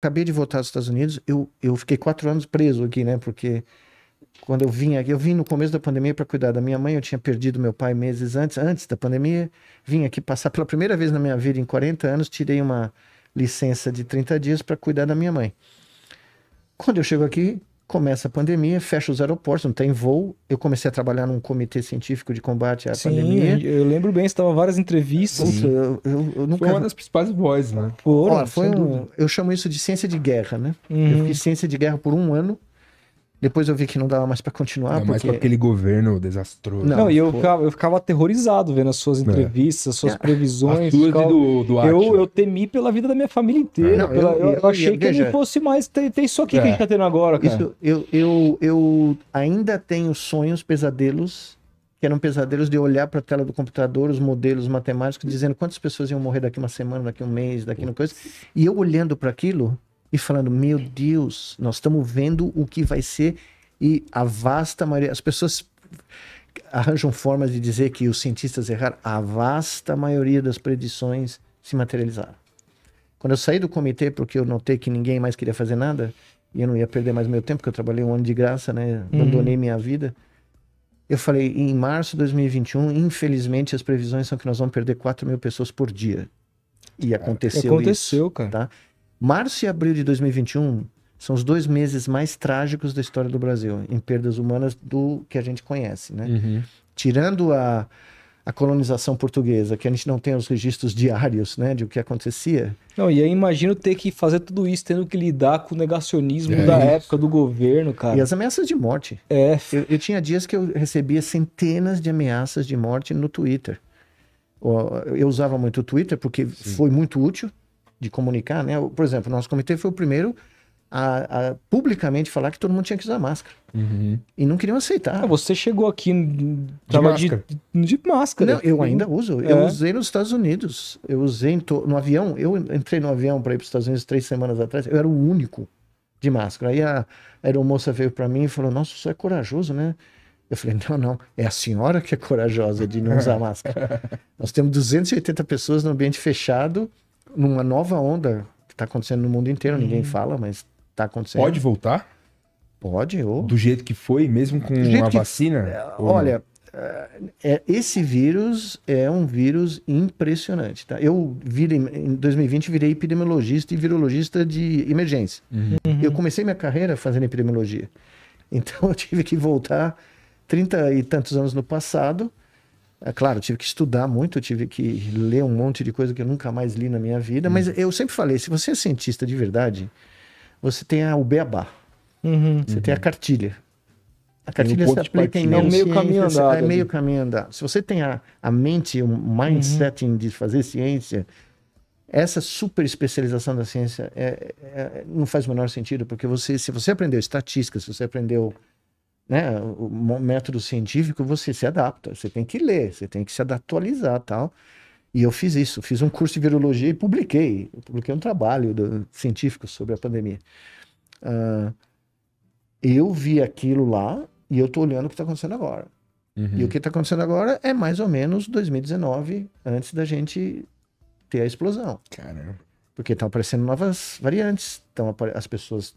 acabei de voltar dos Estados Unidos, eu, eu fiquei quatro anos preso aqui, né? Porque quando eu vim aqui, eu vim no começo da pandemia para cuidar da minha mãe, eu tinha perdido meu pai meses antes, antes da pandemia, vim aqui passar pela primeira vez na minha vida em 40 anos, tirei uma licença de 30 dias para cuidar da minha mãe. Quando eu chego aqui, começa a pandemia, fecha os aeroportos, não tem voo. Eu comecei a trabalhar num comitê científico de combate à Sim, pandemia. Eu lembro bem, você estava várias entrevistas. Puta, eu, eu, eu nunca... Foi uma das principais vozes, né? Foram, Olha, foi um, eu chamo isso de ciência de guerra, né? Uhum. Eu fiz ciência de guerra por um ano depois eu vi que não dava mais para continuar. Não, porque... mais com aquele governo desastroso. Não, não e eu ficava, eu ficava aterrorizado vendo as suas é. entrevistas, é. suas é. previsões. As ficava... do, do eu, eu temi pela vida da minha família inteira. Não, eu, eu, eu, achei eu, que veja... não fosse mais ter, ter isso aqui é. que a é. gente tá tendo agora, cara. Isso, eu, eu, eu ainda tenho sonhos, pesadelos, que eram pesadelos de olhar para a tela do computador, os modelos matemáticos, dizendo quantas pessoas iam morrer daqui uma semana, daqui um mês, daqui uma coisa. E eu olhando para aquilo e falando: Meu Deus, nós estamos vendo o que vai ser. E a vasta maioria. As pessoas arranjam formas de dizer que os cientistas erraram. A vasta maioria das predições se materializaram. Quando eu saí do comitê, porque eu notei que ninguém mais queria fazer nada, e eu não ia perder mais meu tempo, porque eu trabalhei um ano de graça, né? Uhum. Abandonei uhum. minha vida. Eu falei, em março de 2021, infelizmente, as previsões são que nós vamos perder 4 mil pessoas por dia. E aconteceu, aconteceu isso. Aconteceu, cara. Tá? Março e abril de 2021 são os dois meses mais trágicos da história do Brasil, em perdas humanas do que a gente conhece, né? Uhum. Tirando a, a colonização portuguesa, que a gente não tem os registros diários, né, de o que acontecia. Não, e aí imagino ter que fazer tudo isso, tendo que lidar com o negacionismo é da isso. época do governo, cara. E as ameaças de morte. É. Eu, eu tinha dias que eu recebia centenas de ameaças de morte no Twitter. Eu usava muito o Twitter porque Sim. foi muito útil de comunicar, né? Por exemplo, nosso comitê foi o primeiro a, a, publicamente falar que todo mundo tinha que usar máscara. Uhum. E não queriam aceitar. Ah, você chegou aqui tava de máscara. De, de máscara. Não, eu ainda uso. É. Eu usei nos Estados Unidos. Eu usei to, no avião. Eu entrei no avião para ir para os Estados Unidos três semanas atrás. Eu era o único de máscara. Aí a aeromoça veio para mim e falou: Nossa, você é corajoso, né? Eu falei, não, não, é a senhora que é corajosa de não usar máscara. Nós temos 280 pessoas no ambiente fechado, numa nova onda que está acontecendo no mundo inteiro, hum. ninguém uhum. fala, mas está acontecendo. Pode voltar? Pode, ou... Do jeito que foi, mesmo com a que... vacina? Ou... Olha, é, é, esse vírus é um vírus impressionante, tá? Eu virei, em 2020 virei epidemiologista e virologista de emergência. Uhum. Eu comecei minha carreira fazendo epidemiologia. Então eu tive que voltar 30 e tantos anos no passado é claro, tive que estudar muito, tive que ler um monte de coisa que eu nunca mais li na minha vida, uhum. mas eu sempre falei: se você é cientista de verdade, você tem a, o beabá, uhum. você tem a uhum. cartilha. A cartilha se aplica em não meio caminho andado. É meio caminho andado. Se você tem a, a mente, o mindset uhum. de fazer ciência, essa super especialização da ciência é, é, é não faz o menor sentido, porque você, se você aprendeu estatística, se você aprendeu né, o método científico, você se adapta. Você tem que ler, você tem que se atualizar tal. E eu fiz isso. Fiz um curso de virologia e publiquei. publiquei um trabalho do, científico sobre a pandemia. Uh, eu vi aquilo lá e eu estou olhando o que está acontecendo agora. Uhum. E o uhum. que está acontecendo agora é mais ou menos 2019, antes da gente ter a explosão. Caramba. Porque estão aparecendo novas variantes, tão, as pessoas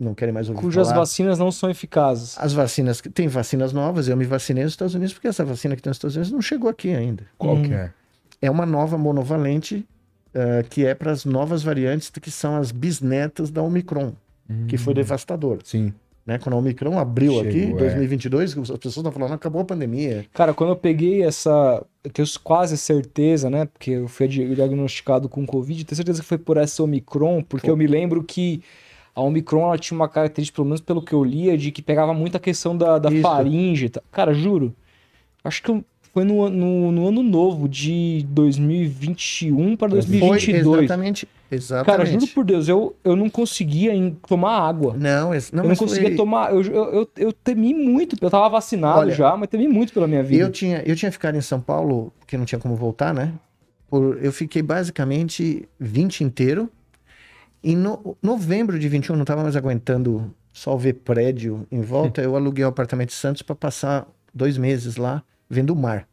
não querem mais ouvir Cujas falar. vacinas não são eficazes. As vacinas, tem vacinas novas, eu me vacinei nos Estados Unidos porque essa vacina que tem nos Estados Unidos não chegou aqui ainda. Qual hum. que é? É uma nova monovalente uh, que é para as novas variantes que são as bisnetas da Omicron, hum. que foi hum. devastadora. Sim. Né? Quando a Omicron abriu Chegou, aqui, em 2022, é. as pessoas estão falando, acabou a pandemia. Cara, quando eu peguei essa, eu tenho quase certeza, né, porque eu fui diagnosticado com Covid, tenho certeza que foi por essa Omicron, porque eu me lembro que a Omicron ela tinha uma característica, pelo menos pelo que eu lia, de que pegava muito a questão da, da faringe. Cara, juro. Acho que foi no, no, no ano novo de 2021 para 2022. Foi exatamente, exatamente. Cara, juro por Deus, eu, eu não conseguia em, tomar água. Não, esse, não eu não conseguia foi... tomar. Eu, eu, eu, eu, temi muito. Eu tava vacinado Olha, já, mas temi muito pela minha vida. Eu tinha, eu tinha ficado em São Paulo, porque não tinha como voltar, né? Por, eu fiquei basicamente 20 inteiro em no, novembro de 21, não estava mais aguentando só ver prédio em volta, eu aluguei o apartamento de Santos para passar dois meses lá vendo o mar.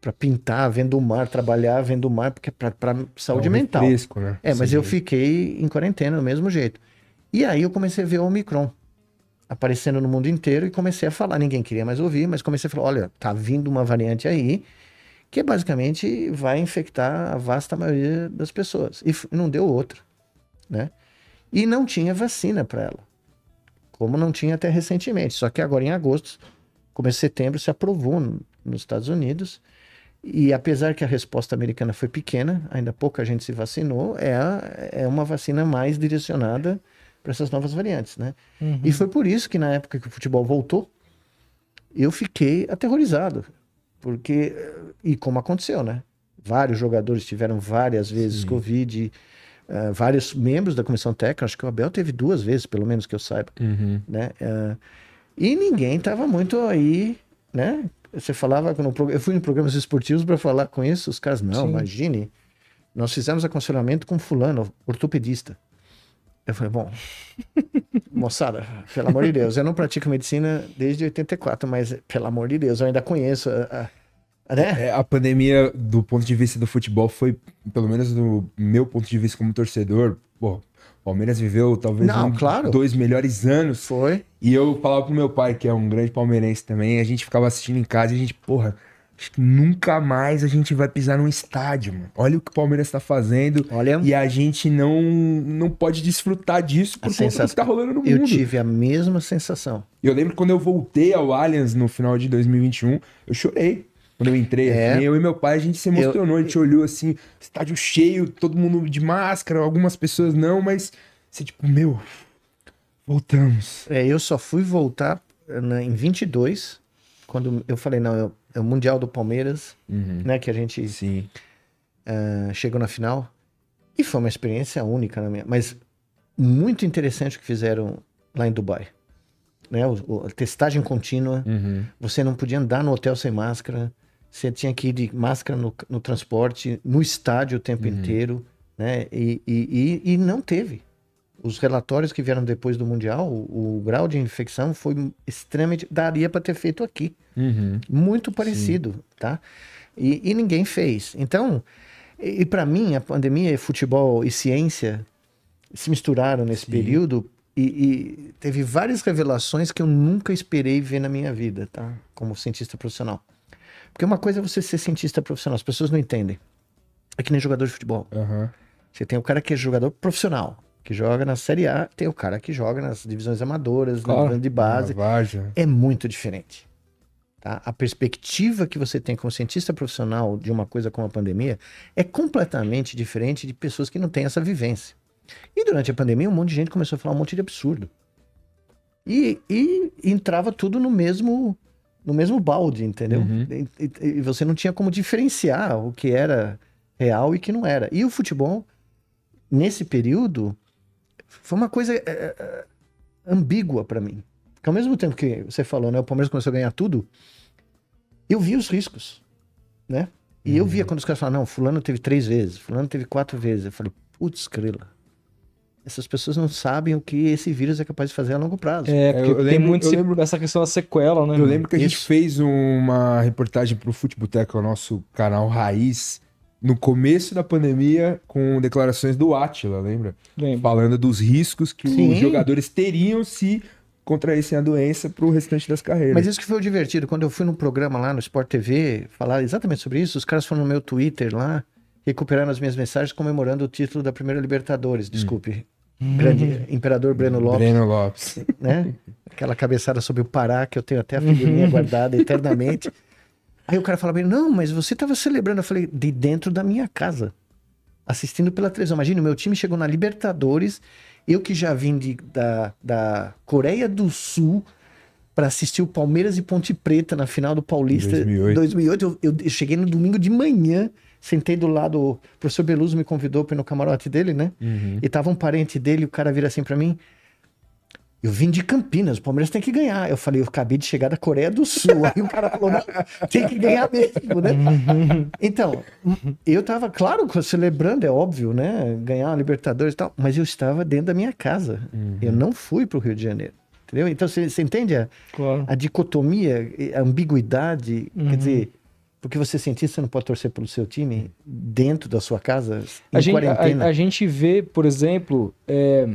Para pintar, vendo o mar, trabalhar vendo o mar, porque é para saúde é um mental. Fresco, né? É, mas Sim. eu fiquei em quarentena do mesmo jeito. E aí eu comecei a ver o Omicron aparecendo no mundo inteiro e comecei a falar. Ninguém queria mais ouvir, mas comecei a falar: olha, tá vindo uma variante aí que basicamente vai infectar a vasta maioria das pessoas. E não deu outra né? E não tinha vacina para ela, como não tinha até recentemente. Só que agora em agosto, começo de setembro, se aprovou no, nos Estados Unidos. E apesar que a resposta americana foi pequena, ainda pouca gente se vacinou, é, a, é uma vacina mais direcionada para essas novas variantes, né? Uhum. E foi por isso que na época que o futebol voltou, eu fiquei aterrorizado, porque e como aconteceu, né? Vários jogadores tiveram várias vezes Sim. Covid, uh, vários membros da comissão técnica, acho que o Abel teve duas vezes, pelo menos que eu saiba, uhum. né? Uh, e ninguém estava muito aí, né? Você falava no, eu fui em programas esportivos para falar com isso, os caras não, Sim. imagine, nós fizemos aconselhamento com fulano, ortopedista. Eu falei, bom, moçada, pelo amor de Deus, eu não pratico medicina desde 84, mas pelo amor de Deus, eu ainda conheço a, a né? É, a pandemia, do ponto de vista do futebol, foi, pelo menos do meu ponto de vista como torcedor, pô, Palmeiras viveu talvez Não, um, claro. dois melhores anos. Foi. E eu falava pro meu pai, que é um grande palmeirense também, a gente ficava assistindo em casa e a gente, porra, acho que nunca mais a gente vai pisar num estádio, mano. Olha o que o Palmeiras tá fazendo. Olha. E a gente não não pode desfrutar disso por a conta do que tá rolando no eu mundo. Eu tive a mesma sensação. Eu lembro quando eu voltei ao Allianz no final de 2021, eu chorei. Quando eu entrei é. eu e meu pai, a gente se emocionou, eu... a gente olhou assim, estádio cheio, todo mundo de máscara, algumas pessoas não, mas você tipo, meu, voltamos. É, eu só fui voltar eh, em 22, quando eu falei, não, é, é o Mundial do Palmeiras, uhum. né, que a gente uh, chegou na final, e foi uma experiência única na minha, mas muito interessante o que fizeram lá em Dubai. Né, o, o, testagem contínua, uhum. você não podia andar no hotel sem máscara, você tinha que ir de máscara no, no transporte, no estádio o tempo uhum. inteiro, né? E, e, e, e, não teve. Os relatórios que vieram depois do Mundial, o, o grau de infecção foi extremamente. daria para ter feito aqui. Uhum. Muito parecido, Sim. tá? E, ninguém fez. Então, e, para mim, a pandemia, futebol e ciência se misturaram nesse Sim. período e, e, teve várias revelações que eu nunca esperei ver na minha vida, tá? Como cientista profissional. Porque uma coisa é você ser cientista profissional, as pessoas não entendem. É que nem jogador de futebol. Uhum. Você tem o cara que é jogador profissional, que joga na Série A, tem o cara que joga nas divisões amadoras, claro. na de base. É muito diferente. Tá? A perspectiva que você tem como cientista profissional de uma coisa como a pandemia é completamente diferente de pessoas que não têm essa vivência. E durante a pandemia, um monte de gente começou a falar um monte de absurdo. E, e entrava tudo no mesmo no mesmo balde, entendeu? Uhum. E, e, e, você não tinha como diferenciar o que era real e que não era. E o futebol, nesse período, foi uma coisa é, é, é ambígua para mim. Porque ao mesmo tempo que você falou, né, o Palmeiras começou a ganhar tudo, eu vi os riscos, né? E uhum. eu via uhum. quando os caras falavam, não, fulano teve três vezes, fulano teve quatro vezes. Eu falei, putz, crela essas pessoas não sabem o que esse vírus é capaz de fazer a longo prazo. É, é porque eu, eu tem lembro, muito eu lembro, questão da sequela, né? Eu lembro que a Isso. gente fez uma reportagem pro Futeboteca, é o nosso canal Raiz, no começo da pandemia, com declarações do Atila, lembra? Lembro. Falando dos riscos que Sim. os jogadores teriam se contraíssem a doença para o restante das carreiras. Mas isso que foi o divertido. Quando eu fui num programa lá no Sport TV falar exatamente sobre isso, os caras foram no meu Twitter lá recuperando as minhas mensagens comemorando o título da primeira Libertadores, hum. desculpe. Hum. Grande Imperador Breno Lopes. Breno Lopes. Né? Aquela cabeçada sobre o Pará, que eu tenho até a figurinha hum. guardada eternamente. Aí o cara fala não, mas você estava celebrando. Eu falei, de dentro da minha casa, assistindo pela televisão. Imagina, o meu time chegou na Libertadores, eu que já vim de, da, da Coreia do Sul para assistir o Palmeiras e Ponte Preta na final do Paulista 2008. 2008 eu, eu cheguei no domingo de manhã sentei do lado, o professor Beluso me convidou para ir no camarote dele, né? Uhum. E tava um parente dele, o cara vira assim para mim, eu vim de Campinas, o Palmeiras tem que ganhar. Eu falei, eu acabei de chegar da Coreia do Sul. Aí o cara falou, não, tem que ganhar mesmo, né? Uhum. Então, eu estava, claro, celebrando, é óbvio, né? Ganhar a Libertadores e tal, mas eu estava dentro da minha casa. Uhum. Eu não fui para o Rio de Janeiro. Entendeu? Então, você entende a, claro. a dicotomia, a ambiguidade? Uhum. Quer dizer, porque você é você não pode torcer pelo seu time dentro da sua casa, em a quarentena. Gente, a, a, gente vê, por exemplo, é,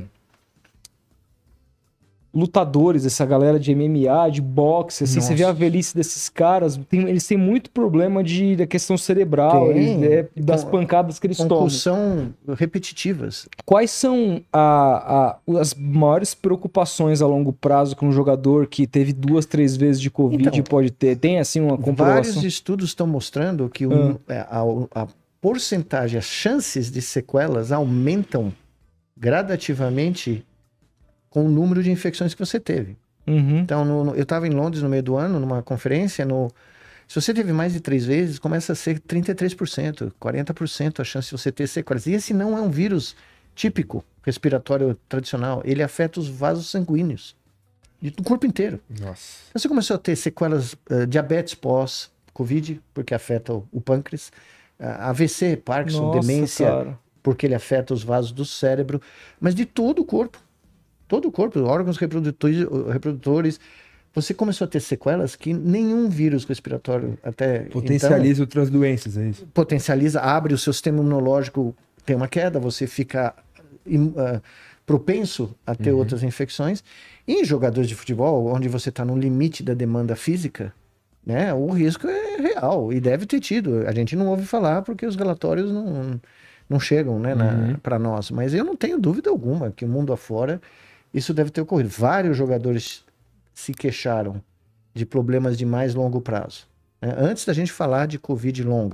lutadores, essa galera de MMA, de boxe, assim, Nossa. você vê a velhice desses caras, tem, eles têm muito problema de, da questão cerebral, eles, é, das então, pancadas que eles tomam. são repetitivas. Quais são a, a, as maiores preocupações a longo prazo que um jogador que teve duas, três vezes de Covid então, pode ter? Tem, assim, uma comprovação? Vários estudos estão mostrando que um, ah. É, a, a porcentagem, as chances de sequelas aumentam gradativamente com o número de infecções que você teve. Uhum. Então, no, no, eu estava em Londres no meio do ano, numa conferência. No, se você teve mais de três vezes, começa a ser 33%, 40% a chance de você ter sequelas. E esse não é um vírus típico respiratório tradicional. Ele afeta os vasos sanguíneos do corpo inteiro. Nossa. Então, você começou a ter sequelas, uh, diabetes pós-Covid, porque afeta o, o pâncreas, uh, AVC, Parkinson, Nossa, demência, cara. porque ele afeta os vasos do cérebro, mas de todo o corpo todo o corpo, órgãos reprodutores, reprodutores. Você começou a ter sequelas que nenhum vírus respiratório até. Então Potencializa então, outras doenças, é isso? Potencializa, abre o seu sistema imunológico, tem uma queda, você fica. Uh, propenso a ter uhum. outras infecções. E em jogadores de futebol, onde você está no limite da demanda física, né, o risco é real e deve ter tido. A gente não ouve falar porque os relatórios não, não chegam né, uhum. para nós. Mas eu não tenho dúvida alguma que o mundo afora isso deve ter ocorrido. Vários jogadores se queixaram de problemas de mais longo prazo. Né? Antes da gente falar de Covid longa,